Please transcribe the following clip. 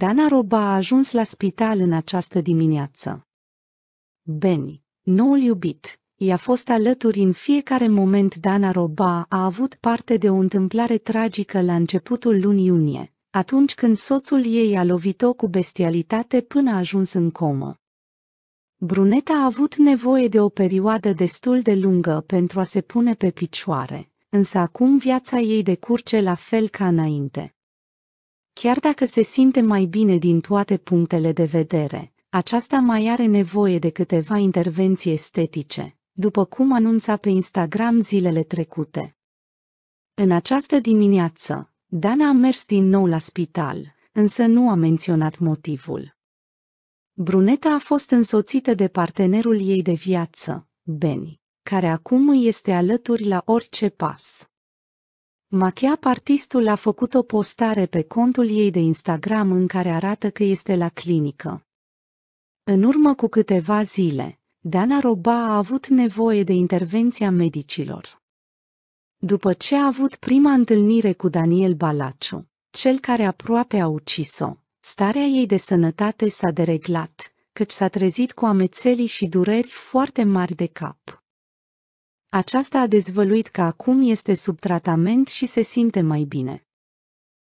Dana Roba a ajuns la spital în această dimineață. Beni, noul iubit, i-a fost alături în fiecare moment Dana Roba a avut parte de o întâmplare tragică la începutul lunii iunie, atunci când soțul ei a lovit-o cu bestialitate până a ajuns în comă. Bruneta a avut nevoie de o perioadă destul de lungă pentru a se pune pe picioare, însă acum viața ei decurce la fel ca înainte. Chiar dacă se simte mai bine din toate punctele de vedere, aceasta mai are nevoie de câteva intervenții estetice, după cum anunța pe Instagram zilele trecute. În această dimineață, Dana a mers din nou la spital, însă nu a menționat motivul. Bruneta a fost însoțită de partenerul ei de viață, Benny, care acum îi este alături la orice pas. Machiap artistul a făcut o postare pe contul ei de Instagram în care arată că este la clinică. În urmă cu câteva zile, Dana Roba a avut nevoie de intervenția medicilor. După ce a avut prima întâlnire cu Daniel Balaciu, cel care aproape a ucis-o, starea ei de sănătate s-a dereglat, căci s-a trezit cu amețelii și dureri foarte mari de cap. Aceasta a dezvăluit că acum este sub tratament și se simte mai bine.